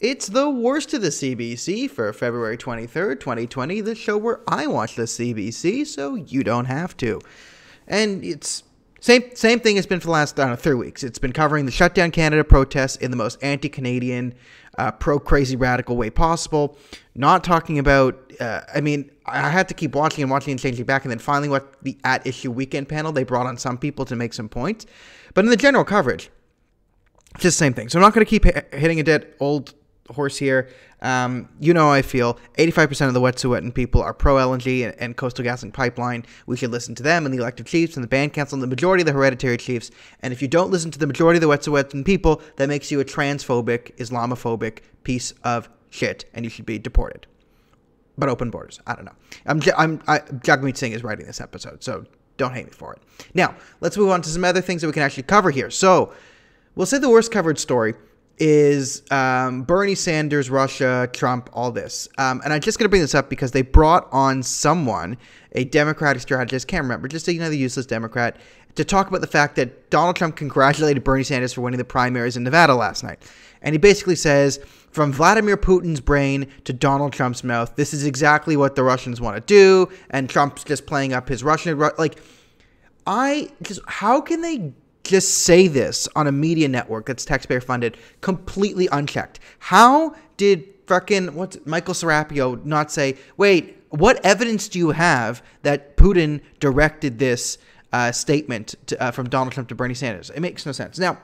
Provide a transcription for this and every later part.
It's the worst of the CBC for February 23rd, 2020, the show where I watch the CBC, so you don't have to. And it's same same thing has been for the last know, uh, three weeks. It's been covering the shutdown Canada protests in the most anti-Canadian, uh, pro-crazy radical way possible. Not talking about. Uh, I mean, I had to keep watching and watching and changing back, and then finally, what the at issue weekend panel they brought on some people to make some points, but in the general coverage, just same thing. So I'm not going to keep hitting a dead old horse here. Um, you know how I feel. 85% of the Wet'suwet'en people are pro LNG and, and, coastal gassing pipeline. We should listen to them and the elected chiefs and the band council and the majority of the hereditary chiefs. And if you don't listen to the majority of the Wet'suwet'en people, that makes you a transphobic, Islamophobic piece of shit, and you should be deported. But open borders. I don't know. I'm, I'm I, Jagmeet Singh is writing this episode, so don't hate me for it. Now let's move on to some other things that we can actually cover here. So we'll say the worst covered story is um, Bernie Sanders, Russia, Trump, all this. Um, and I'm just going to bring this up because they brought on someone, a Democratic strategist, can't remember, just another useless Democrat, to talk about the fact that Donald Trump congratulated Bernie Sanders for winning the primaries in Nevada last night. And he basically says, from Vladimir Putin's brain to Donald Trump's mouth, this is exactly what the Russians want to do. And Trump's just playing up his Russian. Like, I just, how can they just say this on a media network that's taxpayer funded completely unchecked. How did fucking what's Michael Serapio not say, wait, what evidence do you have that Putin directed this uh, statement to, uh, from Donald Trump to Bernie Sanders? It makes no sense. Now,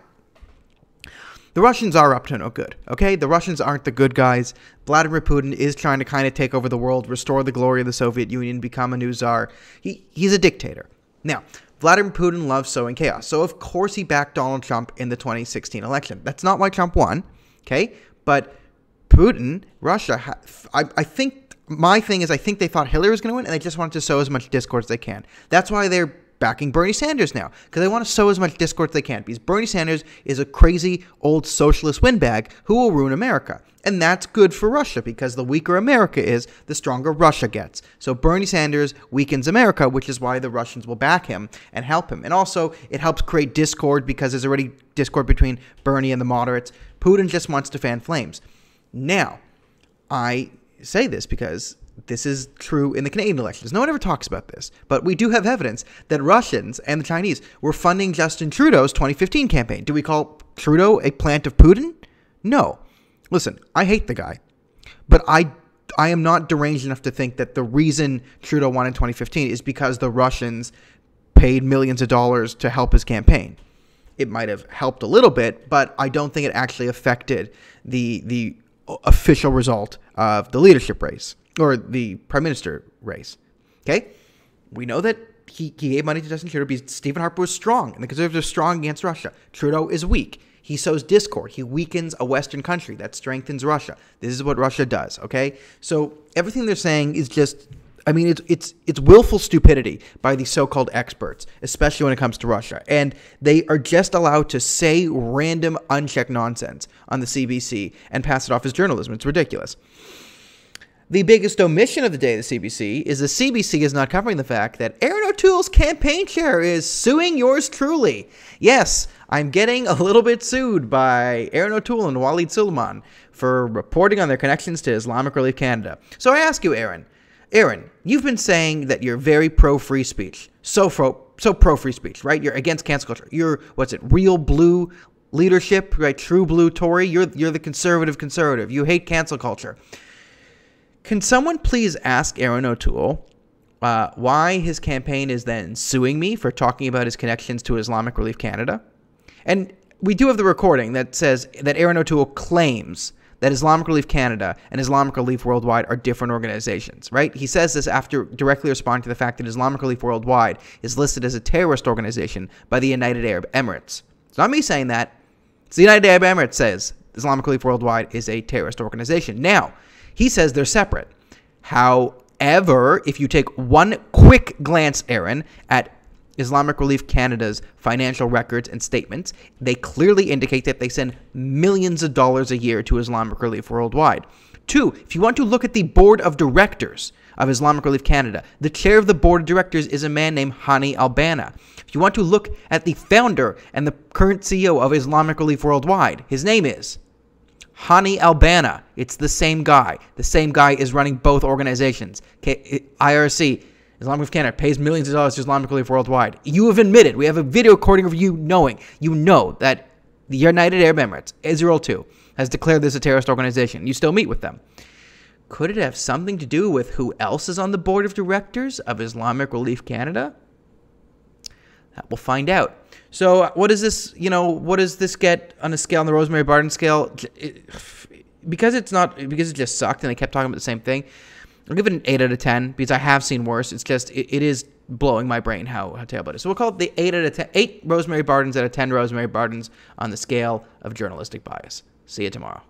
the Russians are up to no good, okay? The Russians aren't the good guys. Vladimir Putin is trying to kind of take over the world, restore the glory of the Soviet Union, become a new czar. He, he's a dictator. Now, Vladimir Putin loves sowing chaos. So, of course, he backed Donald Trump in the 2016 election. That's not why Trump won, okay? But Putin, Russia, I, I think my thing is I think they thought Hillary was going to win and they just wanted to sow as much discord as they can. That's why they're backing Bernie Sanders now because they want to sow as much discord as they can because Bernie Sanders is a crazy old socialist windbag who will ruin America. And that's good for Russia because the weaker America is, the stronger Russia gets. So Bernie Sanders weakens America, which is why the Russians will back him and help him. And also, it helps create discord because there's already discord between Bernie and the moderates. Putin just wants to fan flames. Now, I say this because this is true in the Canadian elections. No one ever talks about this, but we do have evidence that Russians and the Chinese were funding Justin Trudeau's 2015 campaign. Do we call Trudeau a plant of Putin? No. Listen, I hate the guy, but I I am not deranged enough to think that the reason Trudeau won in 2015 is because the Russians paid millions of dollars to help his campaign. It might have helped a little bit, but I don't think it actually affected the the official result of the leadership race or the prime minister race. Okay, we know that he, he gave money to Justin Trudeau because Stephen Harper was strong, and the Conservatives are strong against Russia. Trudeau is weak. He sows discord. He weakens a Western country that strengthens Russia. This is what Russia does. Okay, so everything they're saying is just. I mean, it's it's it's willful stupidity by these so-called experts, especially when it comes to Russia, and they are just allowed to say random, unchecked nonsense on the CBC and pass it off as journalism. It's ridiculous. The biggest omission of the day of the CBC is the CBC is not covering the fact that Aaron O'Toole's campaign chair is suing yours truly. Yes, I'm getting a little bit sued by Aaron O'Toole and Walid Suleiman for reporting on their connections to Islamic Relief Canada. So I ask you, Aaron, Aaron, you've been saying that you're very pro free speech, so pro, so pro free speech, right? You're against cancel culture. You're what's it, real blue leadership, right? True blue Tory. You're you're the conservative conservative. You hate cancel culture. Can someone please ask Aaron O'Toole uh, why his campaign is then suing me for talking about his connections to Islamic Relief Canada? And we do have the recording that says that Aaron O'Toole claims that Islamic Relief Canada and Islamic Relief Worldwide are different organizations, right? He says this after directly responding to the fact that Islamic Relief Worldwide is listed as a terrorist organization by the United Arab Emirates. It's not me saying that. It's the United Arab Emirates says Islamic Relief Worldwide is a terrorist organization. Now, he says they're separate. However, if you take one quick glance, Aaron, at Islamic Relief Canada's financial records and statements, they clearly indicate that they send millions of dollars a year to Islamic Relief worldwide. Two, if you want to look at the board of directors of Islamic Relief Canada, the chair of the board of directors is a man named Hani Albana. If you want to look at the founder and the current CEO of Islamic Relief Worldwide, his name is Hani Albana, it's the same guy. The same guy is running both organizations. Okay, IRC, Islamic Canada, pays millions of dollars to Islamic Relief worldwide. You have admitted, we have a video recording of you knowing, you know that the United Arab Emirates, Israel too, has declared this a terrorist organization. You still meet with them. Could it have something to do with who else is on the board of directors of Islamic Relief Canada? We'll find out. So, uh, what does this, you know, what does this get on a scale, on the Rosemary Barton scale? It, because it's not, because it just sucked and they kept talking about the same thing, I'll give it an 8 out of 10 because I have seen worse. It's just, it, it is blowing my brain how, how terrible it is. So, we'll call it the 8 out of 10, 8 Rosemary Bartons out of 10 Rosemary Bartons on the scale of journalistic bias. See you tomorrow.